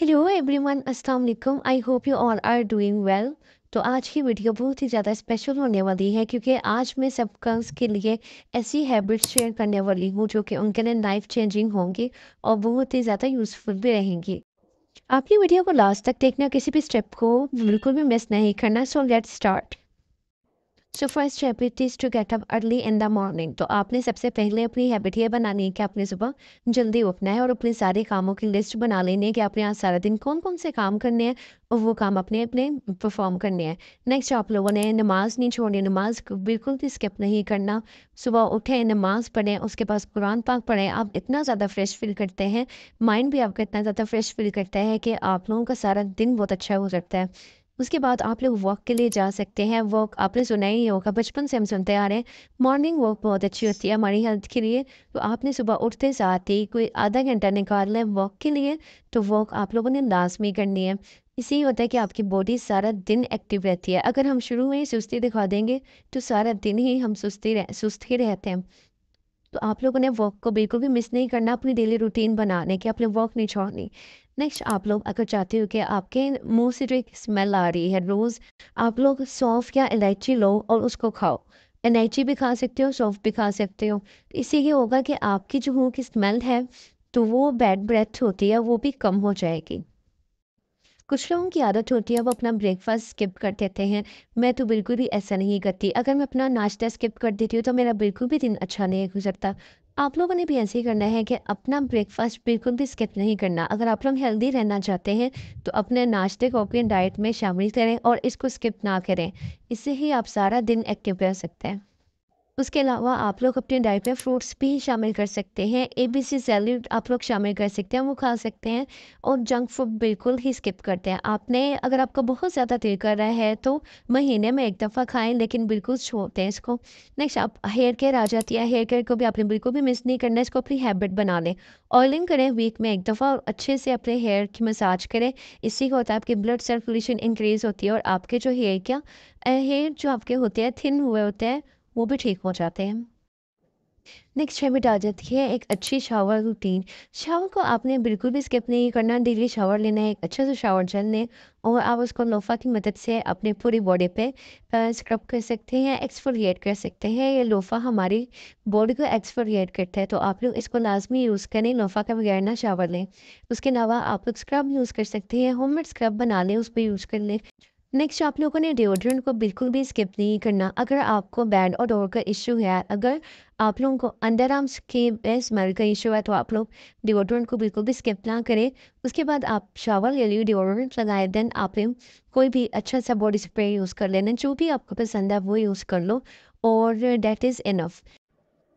hello everyone अस्सलाम वालेकुम I hope you all are doing well तो आज की वीडियो बहुत ही ज़्यादा स्पेशल होने वाली है क्योंकि आज मैं सब गर्ल्स के लिए ऐसी हैबिट्स शेयर करने वाली हूँ जो कि उनके लिए लाइफ चेंजिंग होंगी और बहुत ही ज़्यादा यूज़फुल भी रहेंगी आपकी वीडियो को लास्ट तक देखना किसी भी स्टेप को बिल्कुल भी मिस नहीं करना so let start so first habit is to get up early in the morning तो आपने सबसे पहले अपनी हैबिट ये बनानी है कि आपने सुबह जल्दी उठना है और अपने सारे कामों की लिस्ट बना लेनी है कि आपने आज सारा दिन कौन कौन से काम करने हैं और वो काम अपने अपने परफॉर्म करने हैं नेक्स्ट आप लोगों ने नमाज़ नहीं छोड़नी नमाज बिल्कुल भी स्किप नहीं करना सुबह उठें नमाज़ पढ़ें उसके पास कुरान पाक पढ़ें आप इतना ज़्यादा फ्रेश फील करते हैं माइंड भी आपका इतना ज़्यादा फ्रेश फील करता है कि आप लोगों का सारा दिन बहुत अच्छा हो सकता है उसके बाद आप लोग वॉक के लिए जा सकते हैं वॉक आपने सुना ही होगा बचपन से हम सुनते आ रहे हैं मॉर्निंग वॉक बहुत अच्छी होती है हमारी हेल्थ के लिए तो आपने सुबह उठते साथ ही कोई आधा घंटा निकाल लें वॉक के लिए तो वॉक आप लोगों ने लाजमी करनी है इसी होता है कि आपकी बॉडी सारा दिन एक्टिव रहती है अगर हम शुरू में ही सुस्ती दिखा देंगे तो सारा दिन ही हम सुस्ती रह सुस्त ही रहते हैं तो आप लोगों ने वॉक को बिल्कुल भी मिस नहीं करना अपनी डेली रूटीन बनाने की अपने वॉक नहीं छोड़नी नेक्स्ट आप लोग अगर चाहते हो कि आपके मुंह से जो एक स्मेल आ रही है रोज़ आप लोग सौंफ या इलायची लो और उसको खाओ इलायची भी खा सकते हो सौंफ भी खा सकते हो तो इससे ये होगा कि आपकी जो मुँह की स्मेल है तो वो बैड ब्रेथ होती है वो भी कम हो जाएगी कुछ लोगों की आदत होती है वो अपना ब्रेकफास्ट स्किप कर देते हैं मैं तो बिल्कुल भी ऐसा नहीं करती अगर मैं अपना नाश्ता स्किप कर देती हूँ तो मेरा बिल्कुल भी दिन अच्छा नहीं गुजरता आप लोगों ने भी ऐसे ही करना है कि अपना ब्रेकफास्ट बिल्कुल भी स्किप नहीं करना अगर आप लोग हेल्दी रहना चाहते हैं तो अपने नाश्ते को अपनी डाइट में शामिल करें और इसको स्किप ना करें इससे ही आप सारा दिन एक्टिव रह सकते हैं उसके अलावा आप लोग अपने डाइट में फ्रूट्स भी शामिल कर सकते हैं ए बी सी सैलड आप लोग शामिल कर सकते हैं वो खा सकते हैं और जंक फूड बिल्कुल ही स्किप करते हैं आपने अगर आपको बहुत ज़्यादा दिल कर रहा है तो महीने में एक दफ़ा खाएं लेकिन बिल्कुल छोड़ते हैं इसको नेक्स्ट आप हेयर केयर आ जाती है हेयर केयर को भी आपने बिल्कुल भी मिस नहीं करना इसको अपनी हैबिट बना लें ऑयलिंग करें वीक में एक दफ़ा और अच्छे से अपने हेयर की मसाज करें इससे क्या होता है आपकी ब्लड सर्कुलेशन इंक्रीज़ होती है और आपके जो हेयर क्या हेयर जो आपके होते हैं थिन हुए होते हैं वो भी ठीक हो जाते हैं नेक्स्ट हैबिट आ जाती है एक अच्छी शावर रूटीन शावर को आपने बिल्कुल भी स्किप नहीं करना डेली शावर लेना है एक अच्छे से शावर जल लें और आप उसको लोफा की मदद से अपने पूरी बॉडी पे स्क्रब कर सकते हैं एक्सफोलिएट कर सकते हैं ये लोफा हमारी बॉडी को एक्सफोलिएट करता है तो आप लोग इसको लाजमी यूज़ करें लोफा का बगैर ना शावर लें उसके अलावा आप लोग स्क्रब यूज़ कर सकते हैं होम मेड स्क्रब बना लें उस पर यूज़ कर लें नेक्स्ट आप लोगों ने डिओड्रेंट को बिल्कुल भी स्किप नहीं करना अगर आपको बैड और डोर का इशू है अगर आप लोगों को अंडर आर्म्स के स्मेल का इशू है तो आप लोग डिओड्रेंट को बिल्कुल भी स्किप ना करें उसके बाद आप शावर ले लिए डिओड्रेंट लगाए देन आप कोई भी अच्छा सा बॉडी स्प्रे यूज़ कर लेना जो भी आपको पसंद है वो यूज़ कर लो और डैट इज़ इनफ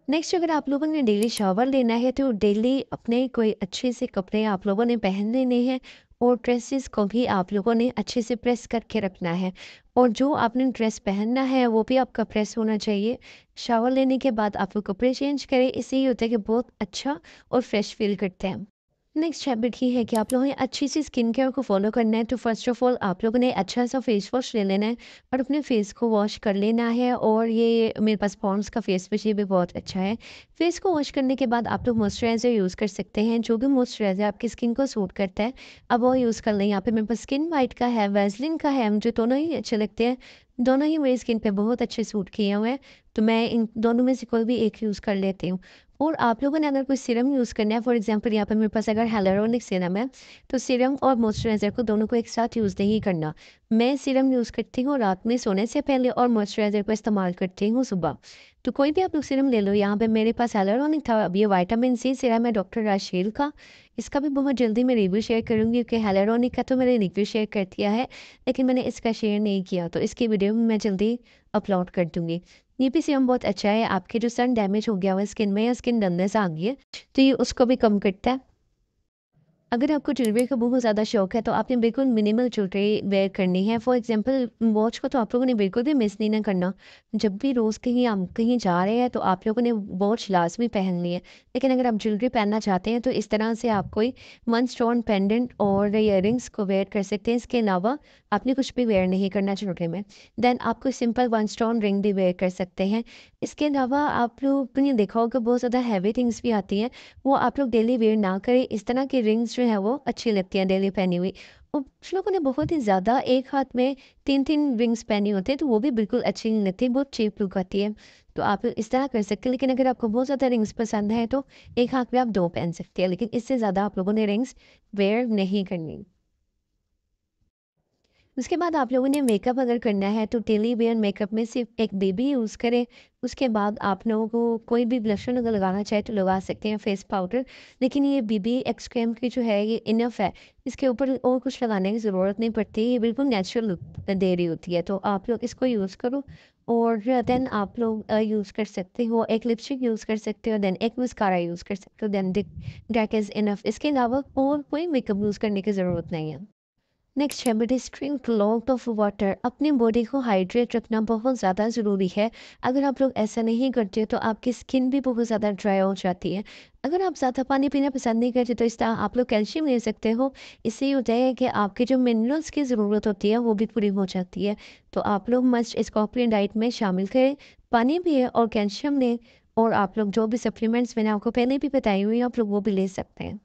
नेक्स्ट अगर आप लोगों ने डेली शावर लेना है तो डेली अपने कोई अच्छे से कपड़े आप लोगों ने पहन लेने हैं और ड्रेसेस को भी आप लोगों ने अच्छे से प्रेस करके रखना है और जो आपने ड्रेस पहनना है वो भी आपका प्रेस होना चाहिए शावर लेने के बाद आप लोग कपड़े चेंज करें इससे ये होता है कि बहुत अच्छा और फ्रेश फील करते हैं नेक्स्ट हैबिट ये है कि आप लोगों ने अच्छी सी स्किन केयर को फॉलो करना है तो फर्स्ट ऑफ ऑल आप लोगों ने अच्छा सा फेस वॉश ले लेना है और अपने फेस को वॉश कर लेना है और ये मेरे पास पॉन्स का फेस वॉश ये भी बहुत अच्छा है फेस को वॉश करने के बाद आप लोग मॉइस्चराइज़र यूज़ कर सकते हैं जो भी मॉइस्चराइज़र आपकी स्किन को सूट करता है अब वो यूज़ कर लें यहाँ पर मेरे पास स्किन वाइट का है वेजलिन का है मुझे दोनों ही अच्छे लगते हैं दोनों ही मेरी स्किन पर बहुत अच्छे सूट किए हुए हैं तो मैं इन दोनों में से कोई भी एक यूज़ कर लेती हूँ और आप लोगों ने अगर कोई सीरम यूज़ करना है फॉर एग्जांपल यहाँ पर मेरे पास अगर हेलोरोनिक सीरम है तो सीरम और मॉइस्चराइज़र को दोनों को एक साथ यूज़ नहीं करना मैं सीरम यूज़ करती हूँ रात में सोने से पहले और मॉइस्चराइज़र को इस्तेमाल करती हूँ सुबह तो कोई भी आप लोग सीरम ले लो यहाँ पर मेरे पास हेलोरोनिक था अब ये वाइटामिन सी सीरम है डॉक्टर राशेल का इसका भी बहुत जल्दी मैं रिव्यू शेयर करूँगी क्योंकि हेलोरोनिक का तो मैंने रिव्यू शेयर कर दिया है लेकिन मैंने इसका शेयर नहीं किया तो इसकी वीडियो मैं जल्दी अपलोड कर दूँगी ये भी सीरम बहुत अच्छा है आपके जो सन डैमेज हो गया हुआ स्किन में या स्किन डलनेस आ गई है तो ये उसको भी कम करता है अगर आपको ज्वेलरी का बहुत ज़्यादा शौक है तो आपने बिल्कुल मिनिमल ज्वेलरी वेयर करनी है फॉर एग्जांपल वॉच को तो आप लोगों ने बिल्कुल भी मिस नहीं ना करना जब भी रोज़ कहीं हम कहीं जा रहे हैं तो आप लोगों ने वॉच लाजमी पहननी है लेकिन अगर आप ज्वेलरी पहनना चाहते हैं तो इस तरह से आप कोई वन स्टोन पेंडेंट और इयर को वेयर कर सकते हैं इसके अलावा आपने कुछ भी वेयर नहीं करना ज्वेलरी में दैन आप कोई सिंपल वन स्टोन रिंग भी वेयर कर सकते हैं इसके अलावा आप लोग ने देखा होगा बहुत ज़्यादा हैवी थिंग्स भी आती हैं वो आप लोग डेली वेयर ना करें इस तरह की रिंग्स जो है वो अच्छी लगती हैं डेली पहनी हुई और कुछ लोगों ने बहुत ही ज़्यादा एक हाथ में तीन तीन रिंग्स पहनी होती हैं तो वो भी बिल्कुल अच्छी नहीं लगती बहुत चीप लुक आती है तो आप इस तरह कर सकते हैं लेकिन अगर आपको बहुत ज़्यादा रिंग्स पसंद है तो एक हाथ में आप दो पहन सकते हैं लेकिन इससे ज़्यादा आप लोगों ने रिंग्स वेयर नहीं करनी उसके बाद आप लोगों ने मेकअप अगर करना है तो टेली बेयर मेकअप में सिर्फ एक बेबी यूज़ करें उसके बाद आप लोगों को कोई भी ब्लशर अगर लगाना चाहे तो लगा सकते हैं फेस पाउडर लेकिन ये बीबी एक्सक्रेम की जो है ये इनफ है इसके ऊपर और कुछ लगाने की ज़रूरत नहीं पड़ती ये बिल्कुल नेचुरल लुक दे रही होती है तो आप लोग इसको यूज़ करो और देन आप लोग यूज़ कर सकते हो एक लिपस्टिक यूज़ कर सकते हो देन एक मस्कारा यूज़ कर सकते हो देन डेक इज़ इनफ इसके अलावा और कोई मेकअप यूज़ करने की ज़रूरत नहीं है नेक्स्ट है ड्रिंक लॉट ऑफ वाटर अपनी बॉडी को हाइड्रेट रखना बहुत ज़्यादा ज़रूरी है अगर आप लोग ऐसा नहीं करते तो आपकी स्किन भी बहुत ज़्यादा ड्राई हो जाती है अगर आप ज़्यादा पानी पीना पसंद नहीं करते तो इस तरह आप लोग कैल्शियम ले सकते हो इससे ये होता है कि आपके जो मिनरल्स की ज़रूरत होती है वो भी पूरी हो जाती है तो आप लोग मस्ट इसको अपनी डाइट में शामिल करें पानी भी और कैल्शियम लें और आप लोग जो भी सप्लीमेंट्स मैंने आपको पहले भी बताई हुई आप लोग वो भी ले सकते हैं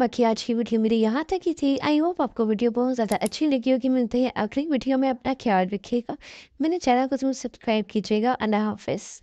बाकी आज की वीडियो मेरी यहाँ तक ही थी आई होप आपको वीडियो बहुत ज़्यादा अच्छी लगी होगी मिलते हैं अगली वीडियो में अपना ख्याल रखिएगा मेरे चैनल को जरूर सब्सक्राइब कीजिएगा अल्लाह हाफिज़